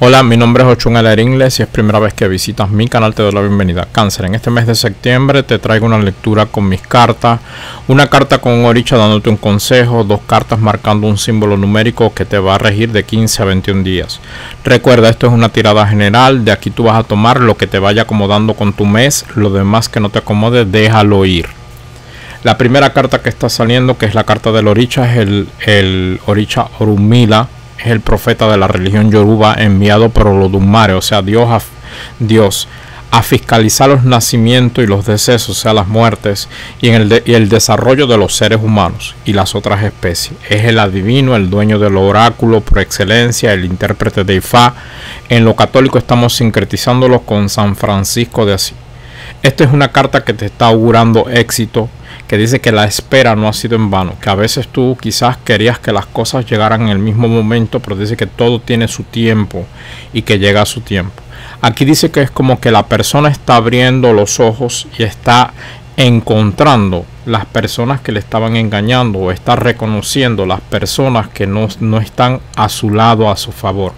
Hola, mi nombre es Ochun Aler Inglés y es primera vez que visitas mi canal te doy la bienvenida. Cáncer, en este mes de septiembre te traigo una lectura con mis cartas, una carta con un oricha dándote un consejo, dos cartas marcando un símbolo numérico que te va a regir de 15 a 21 días. Recuerda, esto es una tirada general, de aquí tú vas a tomar lo que te vaya acomodando con tu mes, lo demás que no te acomode déjalo ir. La primera carta que está saliendo, que es la carta del oricha, es el, el oricha Orumila es el profeta de la religión yoruba enviado por Olodumare, o sea, Dios a, Dios a fiscalizar los nacimientos y los decesos, o sea, las muertes y, en el y el desarrollo de los seres humanos y las otras especies. Es el adivino, el dueño del oráculo por excelencia, el intérprete de Ifá. En lo católico estamos sincretizándolo con San Francisco de Asís. Esta es una carta que te está augurando éxito, que dice que la espera no ha sido en vano, que a veces tú quizás querías que las cosas llegaran en el mismo momento, pero dice que todo tiene su tiempo y que llega a su tiempo. Aquí dice que es como que la persona está abriendo los ojos y está encontrando las personas que le estaban engañando o está reconociendo las personas que no, están a su lado, a su favor.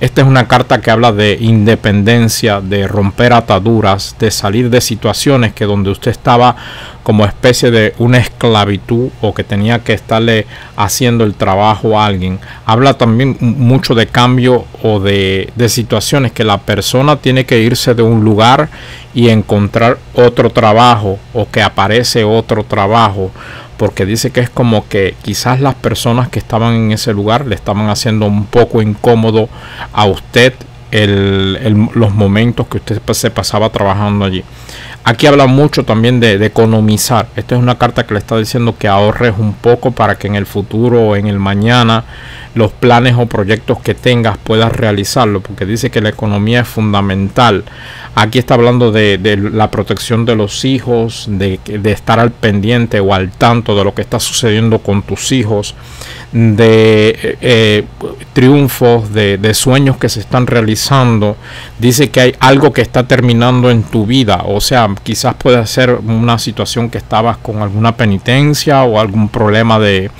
Esta es una carta que habla de independencia, de romper ataduras, de salir de situaciones que donde usted estaba como especie de una esclavitud o que tenía que estarle haciendo el trabajo a alguien. Habla también mucho de cambio o de, de, situaciones que la persona tiene que irse de un lugar y encontrar otro trabajo o que aparece otro trabajo porque dice que es como que quizás las personas que estaban en ese lugar le estaban haciendo un poco incómodo a usted el, los momentos que usted se pasaba trabajando allí. Aquí habla mucho también de, economizar. Esta es una carta que le está diciendo que ahorres un poco para que en el futuro o en el mañana los planes o proyectos que tengas puedas realizarlo, porque dice que la economía es fundamental. Aquí está hablando de, la protección de los hijos, de, de estar al pendiente o al tanto de lo que está sucediendo con tus hijos de eh, eh, triunfos, de, de, sueños que se están realizando. Dice que hay algo que está terminando en tu vida. O sea, quizás puede ser una situación que estabas con alguna penitencia o algún problema de,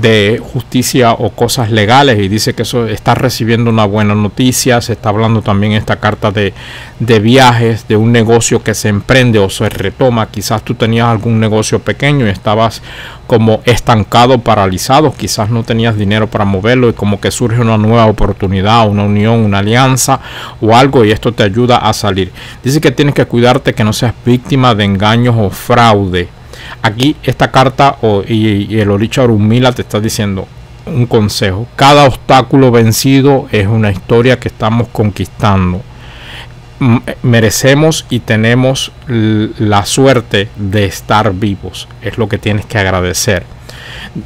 de justicia o cosas legales y dice que eso está recibiendo una buena noticia. Se está hablando también esta carta de, de viajes, de un negocio que se emprende o se retoma. Quizás tú tenías algún negocio pequeño y estabas como estancado, paralizado, quizás no tenías dinero para moverlo y como que surge una nueva oportunidad, una unión, una alianza o algo y esto te ayuda a salir. Dice que tienes que cuidarte que no seas víctima de engaños o fraude Aquí esta carta y, el Oricha Arumila te está diciendo un consejo. Cada obstáculo vencido es una historia que estamos conquistando. Eh, merecemos y tenemos la suerte de estar vivos. Es lo que tienes que agradecer.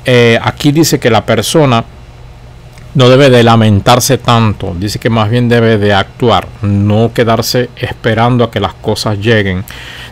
Eh, aquí dice que la persona no debe de lamentarse tanto, dice que más bien debe de actuar, no quedarse esperando a que las cosas lleguen,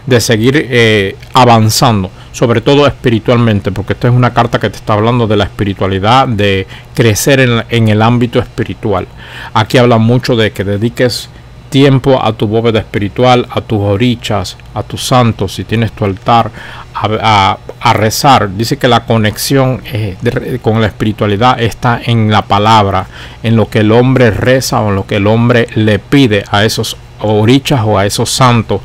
de seguir eh, avanzando, sobre todo espiritualmente, porque esto es una carta que te está hablando de la espiritualidad, de crecer en, en el ámbito espiritual. Aquí habla mucho de que dediques tiempo a tu bóveda espiritual, a tus orichas, a tus santos, si tienes tu altar, a, rezar. Dice que la conexión eh, con la espiritualidad está en la palabra, en lo que el hombre reza o en lo que el hombre le pide a esos orichas o a esos santos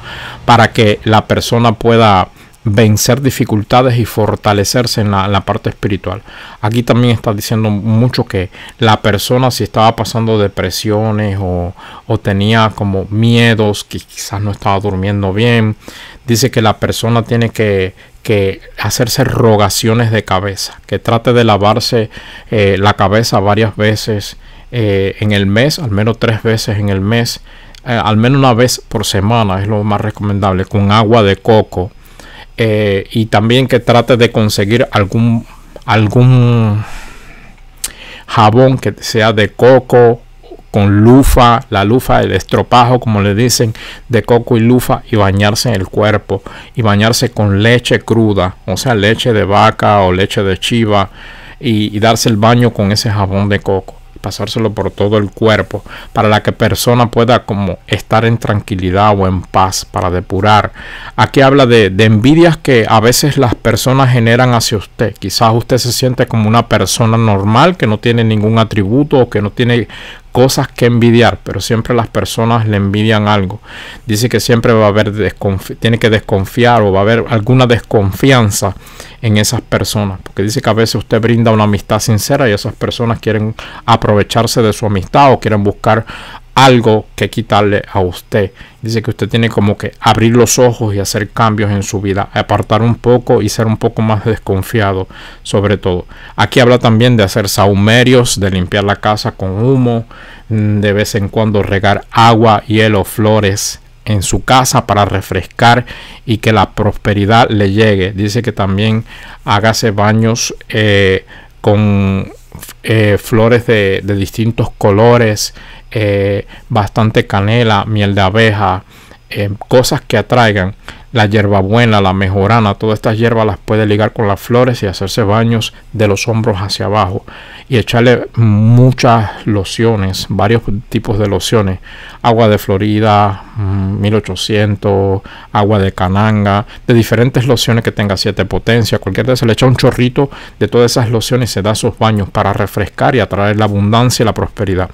para que la persona pueda vencer dificultades y fortalecerse en la, parte espiritual. Aquí también está diciendo mucho que la persona si estaba pasando depresiones o, tenía como miedos, que quizás no estaba durmiendo bien, dice que la persona tiene que, hacerse rogaciones de cabeza, que trate de lavarse eh, la cabeza varias veces eh, en el mes, al menos tres veces en el mes, eh, al menos una vez por semana es lo más recomendable, con agua de coco eh, y también que trate de conseguir algún algún jabón que sea de coco con lufa, la lufa, el estropajo, como le dicen, de coco y lufa, y bañarse en el cuerpo, y bañarse con leche cruda, o sea, leche de vaca o leche de chiva, y darse el baño con ese jabón de coco pasárselo por todo el cuerpo, para la que persona pueda como estar en tranquilidad o en paz, para depurar. Aquí habla de, envidias que a veces las personas generan hacia usted. Quizás usted se siente como una persona normal, que no tiene ningún atributo o que no tiene cosas que envidiar, pero siempre las personas le envidian algo. Dice que siempre va a haber, tiene que desconfiar o va a haber alguna desconfianza en esas personas. Porque dice que a veces usted brinda una amistad sincera y esas personas quieren aprovecharse de su amistad o quieren buscar algo que quitarle a usted. Dice que usted tiene como que abrir los ojos y hacer cambios en su vida, apartar un poco y ser un poco más desconfiado sobre todo. Aquí habla también de hacer saumerios, de limpiar la casa con humo, mm, de vez en cuando regar agua, hielo, flores en su casa para refrescar y que la prosperidad le llegue. Dice que también hágase baños eh, con eh, flores de, distintos colores, eh, bastante canela, miel de abeja, cosas que atraigan. La hierbabuena, la mejorana, todas estas hierbas las puede ligar con las flores y hacerse baños de los hombros hacia abajo y echarle muchas lociones, varios tipos de lociones, agua de Florida, 1800, agua de cananga, de diferentes lociones que tenga siete potencias. Cualquier día se le echa un chorrito de todas esas lociones y se da sus baños para refrescar y atraer la abundancia y la prosperidad.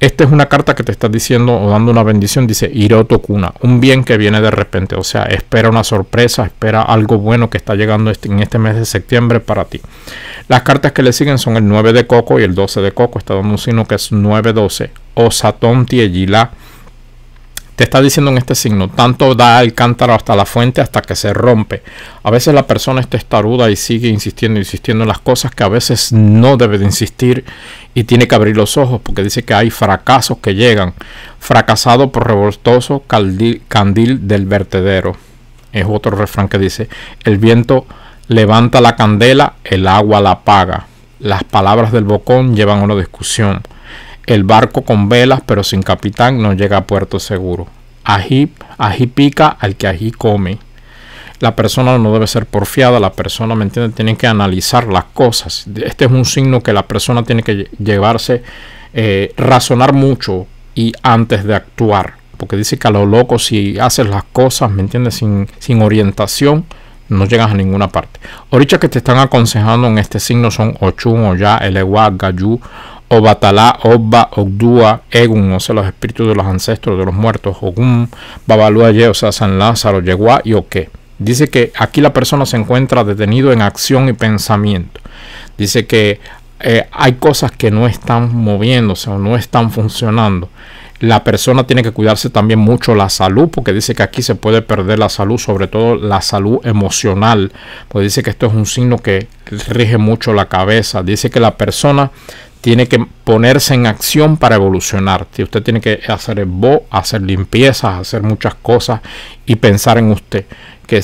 Esta es una carta que te está diciendo o dando una bendición, dice Kuna, un bien que viene de repente. O sea, espera una sorpresa, espera algo bueno que está llegando este, en este mes de septiembre para ti. Las cartas que le siguen son el 9 de coco y el 12 de coco. Está dando un signo que es 9-12. Osatón Tiejilá te está diciendo en este signo, tanto da el cántaro hasta la fuente hasta que se rompe. A veces la persona está estaruda y sigue insistiendo, insistiendo en las cosas que a veces no debe de insistir y tiene que abrir los ojos porque dice que hay fracasos que llegan. Fracasado por revoltoso candil del vertedero. Es otro refrán que dice, el viento levanta la candela, el agua la apaga. Las palabras del bocón llevan a una discusión. El barco con velas pero sin capitán no llega a puerto seguro. Ají, pica al que ají come. La persona no debe ser porfiada, la persona, ¿me entiende? Tiene que analizar las cosas. Este es un signo que la persona tiene que llevarse, eh, razonar mucho y antes de actuar. Porque dice que a lo loco si haces las cosas, ¿me entiendes? Sin, orientación, no llegas a ninguna parte. Ahorita que te están aconsejando en este signo son Ochum, Oya, Elewa, Gayú, Obatalá, Obba, Obdua, Egun, o sea, los espíritus de los ancestros de los muertos, Ogum, Babalúa, o sea, San Lázaro, Yeguá y ¿qué? Dice que aquí la persona se encuentra detenido en acción y pensamiento. Dice que eh, hay cosas que no están moviéndose o no están funcionando. La persona tiene que cuidarse también mucho la salud, porque dice que aquí se puede perder la salud, sobre todo la salud emocional, pues dice que esto es un signo que rige mucho la cabeza. Dice que la persona tiene que ponerse en acción para evolucionar. Usted tiene que hacer bo, hacer limpiezas, hacer muchas cosas y pensar en usted. Que,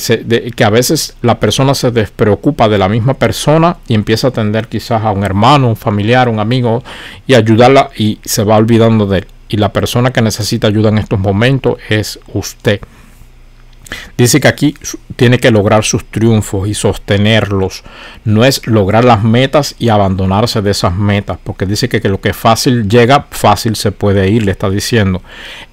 que a veces la persona se despreocupa de la misma persona y empieza a atender quizás a un hermano, un familiar, un amigo y ayudarla y se va olvidando de él. Y la persona que necesita ayuda en estos momentos es usted. Dice que aquí tiene que lograr sus triunfos y sostenerlos. No es lograr las metas y abandonarse de esas metas, porque dice que, lo que fácil llega, fácil se puede ir, le está diciendo.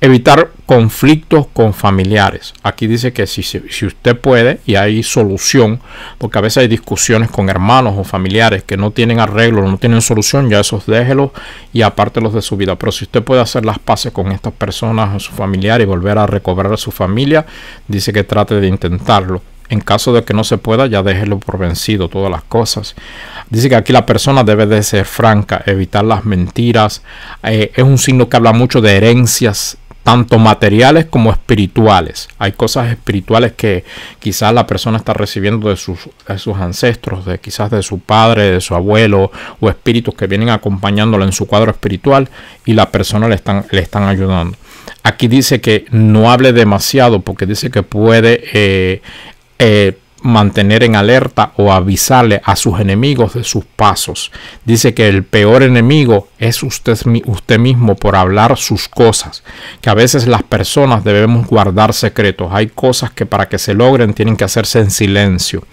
Evitar conflictos con familiares. Aquí dice que si, si usted puede y hay solución, porque a veces hay discusiones con hermanos o familiares que no tienen arreglo, no tienen solución, ya esos déjelos y los de su vida. Pero si usted puede hacer las paces con estas personas, o su familiar y volver a recobrar a su familia, dice dice que trate de intentarlo. En caso de que no se pueda, ya déjelo por vencido, todas las cosas. Dice que aquí la persona debe de ser franca, evitar las mentiras. Eh, es un signo que habla mucho de herencias, tanto materiales como espirituales. Hay cosas espirituales que quizás la persona está recibiendo de sus, sus ancestros, de quizás de su padre, de su abuelo, o espíritus que vienen acompañándola en su cuadro espiritual y la persona le están, le están ayudando. Aquí dice que no hable demasiado porque dice que puede eh, eh, mantener en alerta o avisarle a sus enemigos de sus pasos. Dice que el peor enemigo es usted, usted mismo por hablar sus cosas, que a veces las personas debemos guardar secretos. Hay cosas que para que se logren tienen que hacerse en silencio.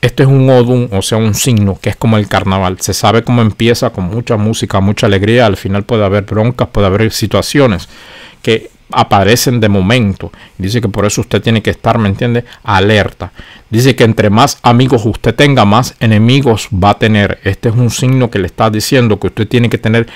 Esto es un odum, o sea, un signo, que es como el carnaval. Se sabe cómo empieza con mucha música, mucha alegría. Al final puede haber broncas, puede haber situaciones que aparecen de momento. Dice que por eso usted tiene que estar, ¿me entiende? Alerta. Dice que entre más amigos usted tenga, más enemigos va a tener. Este es un signo que le está diciendo que usted tiene que tener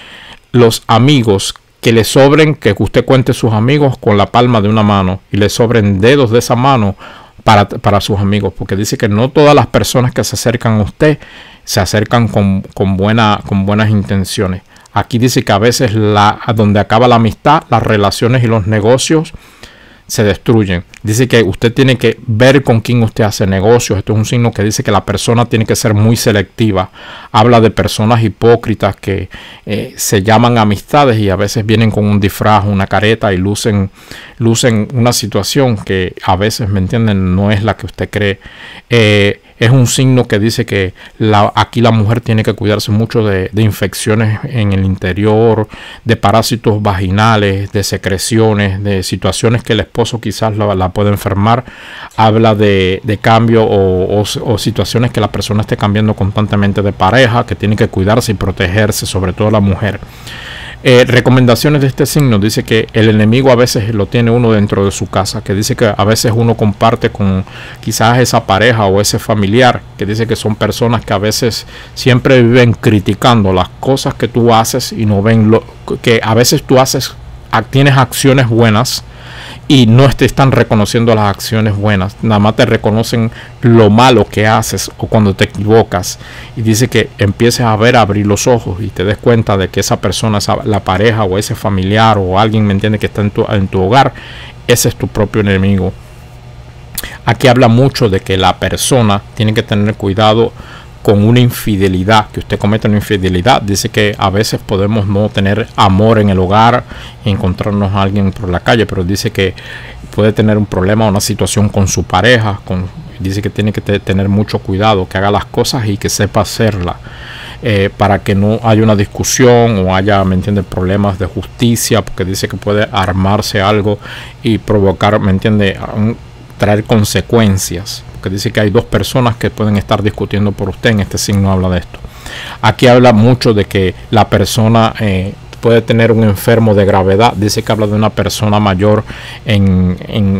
los amigos que le sobren, que usted cuente sus amigos con la palma de una mano y le sobren dedos de esa mano para, para sus amigos. Porque dice que no todas las personas que se acercan a usted se acercan con, buena, con buenas intenciones. Aquí dice que a veces la, donde acaba la amistad, las relaciones y los negocios se destruyen. Dice que usted tiene que ver con quién usted hace negocios. Esto es un signo que dice que la persona tiene que ser muy selectiva. Habla de personas hipócritas que eh, se llaman amistades y a veces vienen con un disfraz, una careta y lucen, lucen una situación que a veces, ¿me entienden? No es la que usted cree. Eh, es un signo que dice que aquí la mujer tiene que cuidarse mucho de, infecciones en el interior, de parásitos vaginales, de secreciones, de situaciones que el esposo quizás la, la puede enfermar. Habla de, cambio o, o, situaciones que la persona esté cambiando constantemente de pareja, que tiene que cuidarse y protegerse, sobre todo la mujer. Eh, recomendaciones de este signo. Dice que el enemigo a veces lo tiene uno dentro de su casa, que dice que a veces uno comparte con quizás esa pareja o ese familiar, que dice que son personas que a veces siempre viven criticando las cosas que tú haces y no ven lo que a veces tú haces, tienes acciones buenas y no te están reconociendo las acciones buenas, nada más te reconocen lo malo que haces o cuando te equivocas. Y dice que empieces a ver, a abrir los ojos y te des cuenta de que esa persona, la pareja o ese familiar o alguien, me entiende, que está en tu, en tu hogar, ese es tu propio enemigo. Aquí habla mucho de que la persona tiene que tener cuidado con una infidelidad, que usted cometa una infidelidad. Dice que a veces podemos no tener amor en el hogar, encontrarnos a alguien por la calle, pero dice que puede tener un problema, o una situación con su pareja, con, dice que tiene que tener mucho cuidado, que haga las cosas y que sepa hacerlas. Eh, para que no haya una discusión o haya, ¿me entiende problemas de justicia, porque dice que puede armarse algo y provocar, ¿me entiende? traer consecuencias dice que hay dos personas que pueden estar discutiendo por usted. En este signo habla de esto. Aquí habla mucho de que la persona eh, puede tener un enfermo de gravedad. Dice que habla de una persona mayor en,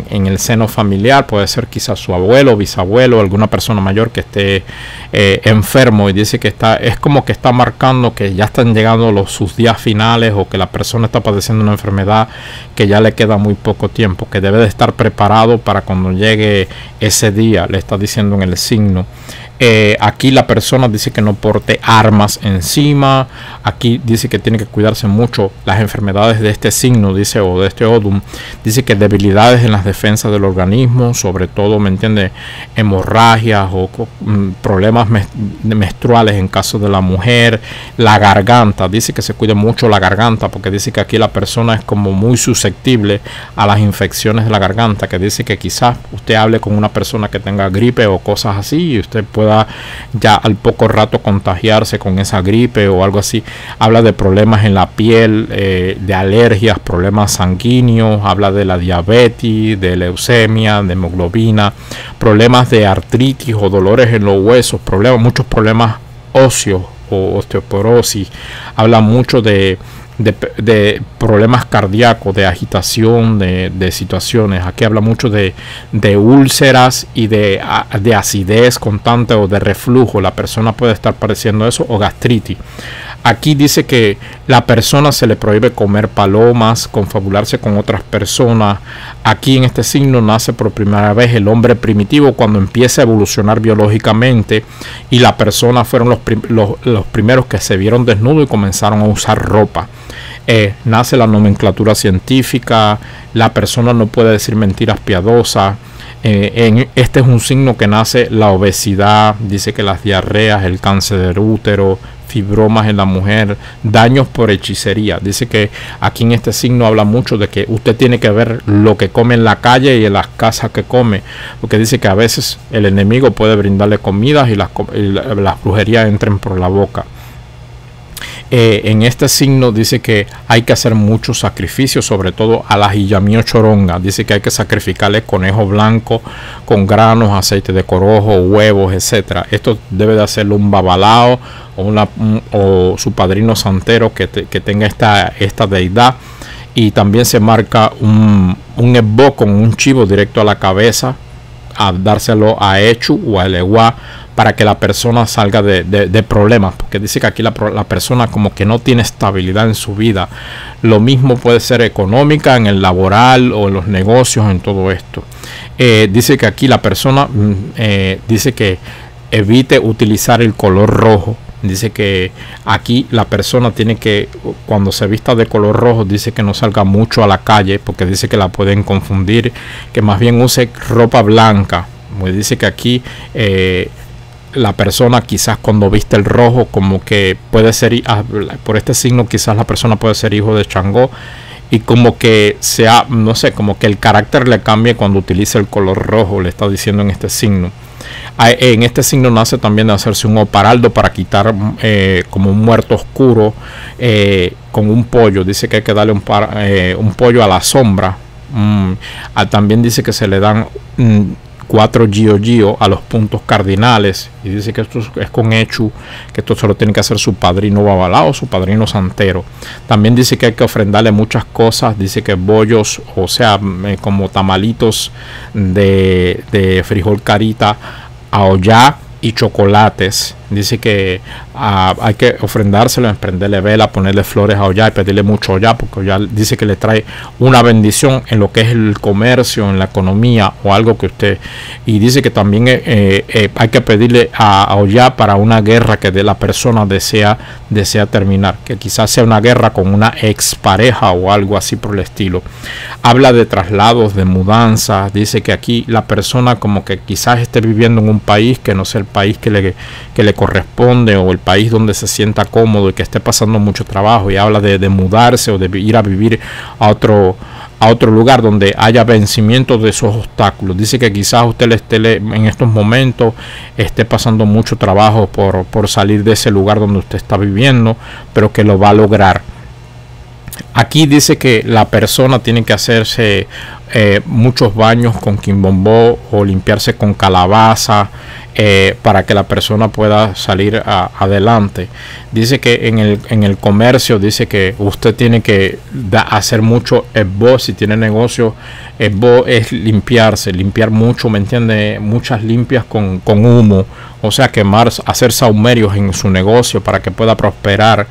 el seno familiar, puede ser quizás su abuelo, bisabuelo, alguna persona mayor que esté eh, enfermo y dice que está, es como que está marcando que ya están llegando los, sus días finales o que la persona está padeciendo una enfermedad que ya le queda muy poco tiempo, que debe de estar preparado para cuando llegue ese día, le está diciendo en el signo. Eh, aquí la persona dice que no porte armas encima. Aquí dice que tiene que cuidarse mucho mucho las enfermedades de este signo, dice, o de este odum. Dice que debilidades en las defensas del organismo, sobre todo, ¿me entiende? Hemorragias o mm, problemas menstruales en caso de la mujer. La garganta, dice que se cuide mucho la garganta, porque dice que aquí la persona es como muy susceptible a las infecciones de la garganta, que dice que quizás usted hable con una persona que tenga gripe o cosas así y usted pueda ya al poco rato contagiarse con esa gripe o algo así. Habla de problemas en la piel, eh, de alergias, problemas sanguíneos, habla de la diabetes, de leucemia, de hemoglobina, problemas de artritis o dolores en los huesos, problemas, muchos problemas óseos o osteoporosis, habla mucho de, problemas cardíacos, de agitación, de, de, situaciones. Aquí habla mucho de, úlceras y de, acidez constante o de reflujo. La persona puede estar padeciendo eso o gastritis. Aquí dice que la persona se le prohíbe comer palomas, confabularse con otras personas. Aquí en este signo nace por primera vez el hombre primitivo cuando empieza a evolucionar biológicamente y la persona fueron los, primeros que se vieron desnudos y comenzaron a usar ropa. Eh, nace la nomenclatura científica, la persona no puede decir mentiras piadosas. Eh, este es un signo que nace la obesidad, dice que las diarreas, el cáncer del útero, fibromas en la mujer, daños por hechicería. Dice que aquí en este signo habla mucho de que usted tiene que ver lo que come en la calle y en las casas que come, porque dice que a veces el enemigo puede brindarle comidas y las, y brujerías entren por la boca. Eh, en este signo dice que hay que hacer muchos sacrificios, sobre todo a la jillamío choronga. Dice que hay que sacrificarle conejo blanco con granos, aceite de corojo, huevos, etc. Esto debe de hacerlo un babalao o, un, o su padrino santero que, tenga esta, esta deidad y también se marca un, un con un chivo directo a la cabeza a dárselo a Echu o a para que la persona salga de, problemas. Porque dice que aquí la, persona como que no tiene estabilidad en su vida. Lo mismo puede ser económica, en el laboral o en los negocios, en todo esto. Eh, dice que aquí la persona mm, eh, dice que evite utilizar el color rojo. Dice que aquí la persona tiene que, cuando se vista de color rojo, dice que no salga mucho a la calle porque dice que la pueden confundir, que más bien use ropa blanca. Pues dice que aquí eh, la persona quizás cuando viste el rojo, como que puede ser, ah, por este signo quizás la persona puede ser hijo de Changó y como que sea, no sé, como que el carácter le cambie cuando utilice el color rojo, le está diciendo en este signo. En este signo nace también de hacerse un oparaldo para quitar mm, eh, como un muerto oscuro eh, con un pollo. Dice que hay que darle un, par, eh, un pollo a la sombra. Mm, también dice que se le dan mm, 4 Gio Gio a los puntos cardinales. Y dice que esto es con hecho, que esto solo tiene que hacer su padrino Babalao, su padrino Santero. También dice que hay que ofrendarle muchas cosas. Dice que bollos, o sea, eh, como tamalitos de, de frijol carita, aoyá y chocolates. Dice que ah, hay que ofrendárselo, emprenderle vela, ponerle flores a Ollá y pedirle mucho Ollá, porque Ollá dice que le trae una bendición en lo que es el comercio, en la economía o algo que usted. Y dice que también eh, eh, eh, hay que pedirle a, Ollá para una guerra que la persona desea, desea terminar, que quizás sea una guerra con una expareja o algo así por el estilo. Habla de traslados, de mudanzas, dice que aquí la persona como que quizás esté viviendo en un país que no sea el país que le, que le corresponde o el país donde se sienta cómodo y que esté pasando mucho trabajo y habla de, mudarse o de ir a vivir a otro a otro lugar donde haya vencimiento de esos obstáculos. Dice que quizás usted le esté, en estos momentos esté pasando mucho trabajo por, por salir de ese lugar donde usted está viviendo, pero que lo va a lograr. Aquí dice que la persona tiene que hacerse eh, muchos baños con quimbombó o limpiarse con calabaza eh, para que la persona pueda salir adelante. Dice que en el, comercio dice que usted tiene que hacer mucho esbo si tiene negocio. Esbo es limpiarse, limpiar mucho, ¿me entiende? Muchas limpias con, humo. O sea, quemar, hacer saumerios en su negocio para que pueda prosperar.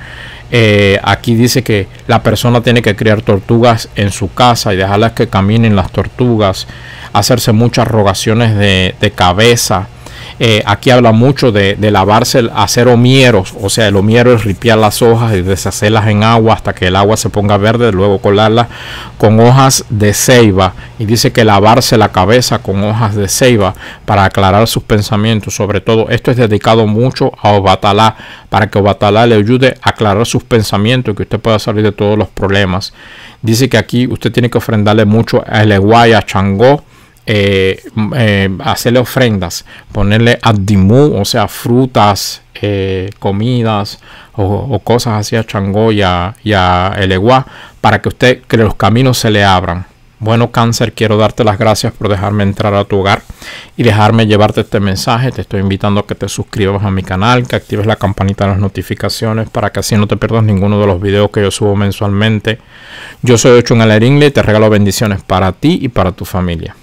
Eh, aquí dice que la persona tiene que criar tortugas en su casa y dejarlas que caminen las tortugas, hacerse muchas rogaciones de cabeza eh, aquí habla mucho de, lavarse, hacer homieros o sea, el homiero es ripiar las hojas y deshacerlas en agua hasta que el agua se ponga verde, luego colarlas con hojas de ceiba. Y dice que lavarse la cabeza con hojas de ceiba para aclarar sus pensamientos. Sobre todo, esto es dedicado mucho a Obatalá, para que Obatalá le ayude a aclarar sus pensamientos y que usted pueda salir de todos los problemas. Dice que aquí usted tiene que ofrendarle mucho a Eleguay, a Changó eh, eh, hacerle ofrendas, ponerle adimú, o sea, frutas, eh, comidas o, cosas así a Changó y a, Eleguá, para que usted, que los caminos se le abran. Bueno, cáncer, quiero darte las gracias por dejarme entrar a tu hogar y dejarme llevarte este mensaje. Te estoy invitando a que te suscribas a mi canal, que actives la campanita de las notificaciones para que así no te pierdas ninguno de los videos que yo subo mensualmente. Yo soy en Aleringle y te regalo bendiciones para ti y para tu familia.